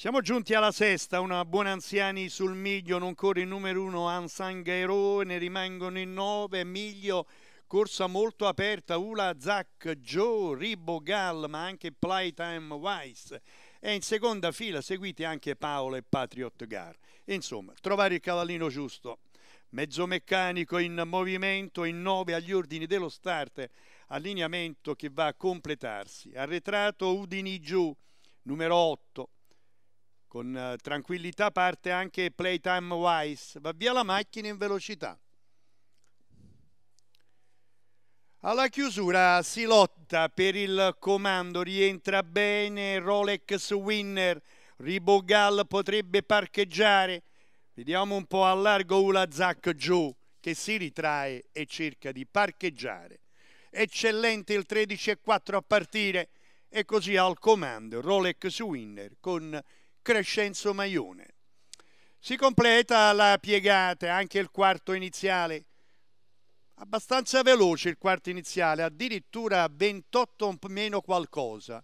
Siamo giunti alla sesta, una buona anziani sul miglio, non corre il numero uno Ansangero, ne rimangono in nove, miglio corsa molto aperta, Ula Zac, Joe, Ribo Gall, ma anche Playtime Wise. E in seconda fila seguiti anche Paolo e Patriot Gar. Insomma, trovare il cavallino giusto. Mezzo meccanico in movimento, in nove agli ordini dello start, allineamento che va a completarsi. Arretrato Udini giù, numero 8 con eh, tranquillità parte anche Playtime Wise, va via la macchina in velocità. Alla chiusura si lotta per il comando, rientra bene Rolex Winner, Ribogal potrebbe parcheggiare, vediamo un po' a largo Ulazak giù che si ritrae e cerca di parcheggiare. Eccellente il 13 e 4 a partire e così al comando Rolex Winner con Crescenzo Maione. Si completa la piegata, anche il quarto iniziale. Abbastanza veloce il quarto iniziale, addirittura 28 meno qualcosa.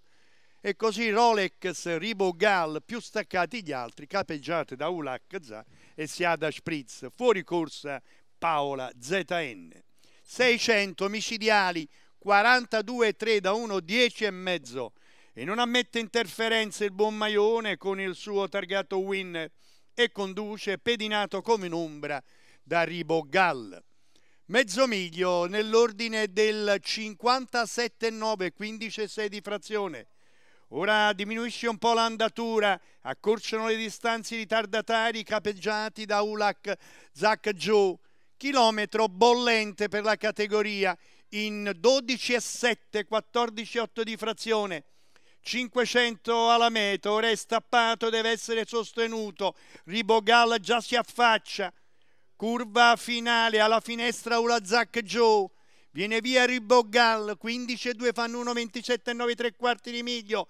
E così Rolex, Ribogal, più staccati gli altri, capeggiate da Ulac Zà e Siada Spritz. Fuori corsa Paola ZN. 600 micidiali, 42-3 da 1,10 e mezzo e non ammette interferenze il buon Maione con il suo targato Winner e conduce pedinato come un'ombra da Ribogal. Mezzo miglio nell'ordine del 57,9, 15,6 di frazione. Ora diminuisce un po' l'andatura, accorciano le distanze i ritardatari capeggiati da Ulak Zak Joe. Chilometro bollente per la categoria in 12,7, 14,8 di frazione. 500 alla meta, ora è stappato, deve essere sostenuto, Ribogal già si affaccia, curva finale alla finestra Ulazac Joe, viene via Ribogal, 15 e 2 fanno 1, 27 e 9 3 quarti di miglio,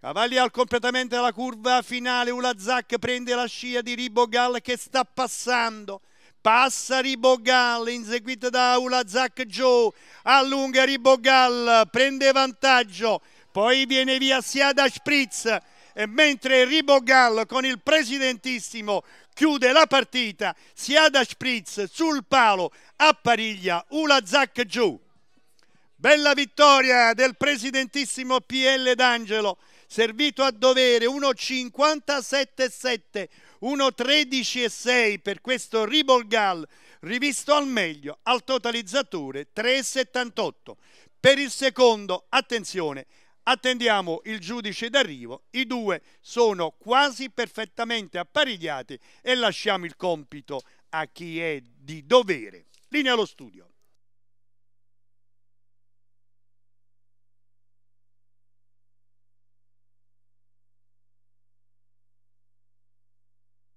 Cavalli al completamento della curva finale, Ulazac prende la scia di Ribogal che sta passando, passa Ribogal inseguito da Ulazac Joe, allunga Ribogal, prende vantaggio, poi viene via sia da Spritz e mentre Ribogal con il presidentissimo chiude la partita, sia da Spritz sul palo a Pariglia appariglia Zac giù. Bella vittoria del presidentissimo PL D'Angelo, servito a dovere 1.57-7 1.57.7, 6 per questo Ribolgal, rivisto al meglio al totalizzatore 3.78. Per il secondo, attenzione, Attendiamo il giudice d'arrivo, i due sono quasi perfettamente apparigliati e lasciamo il compito a chi è di dovere. Linea allo studio.